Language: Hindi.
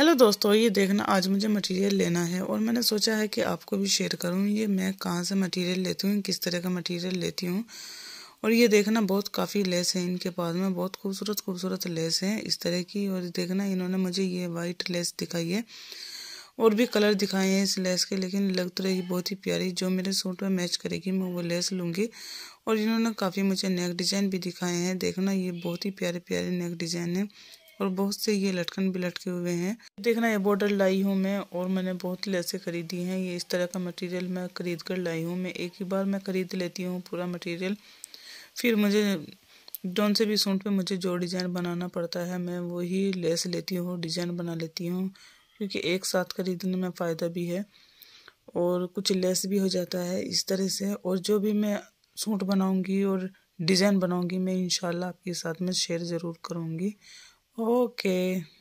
हेलो दोस्तों ये देखना आज मुझे मटेरियल लेना है और मैंने सोचा है कि आपको भी शेयर करूँ ये मैं कहाँ से मटेरियल लेती हूँ किस तरह का मटेरियल लेती हूँ और ये देखना बहुत काफ़ी लेस है इनके पास में बहुत खूबसूरत खूबसूरत लेस है इस तरह की और देखना इन्होंने मुझे ये वाइट लेस दिखाई है और भी कलर दिखाए हैं इस लेस के लेकिन लग तो रही बहुत ही प्यारी जो मेरे सूट में मैच करेगी मैं वो लेस लूँगी और इन्होंने काफ़ी मुझे नेक डिज़ाइन भी दिखाए हैं देखना ये बहुत ही प्यारे प्यारे नेक डिज़ाइन है और बहुत से ये लटकन भी लटके हुए हैं देखना ये बॉर्डर लाई हूँ मैं और मैंने बहुत लेसें खरीदी हैं ये इस तरह का मटेरियल मैं खरीद कर लाई हूँ मैं एक ही बार मैं ख़रीद लेती हूँ पूरा मटेरियल फिर मुझे जौन से भी सूट पे मुझे जो डिज़ाइन बनाना पड़ता है मैं वही लेस लेती हूँ डिज़ाइन बना लेती हूँ क्योंकि एक साथ खरीदने में फ़ायदा भी है और कुछ लेस भी हो जाता है इस तरह से और जो भी मैं सूट बनाऊँगी और डिज़ाइन बनाऊँगी मैं इन आपके साथ में शेयर ज़रूर करूँगी Okay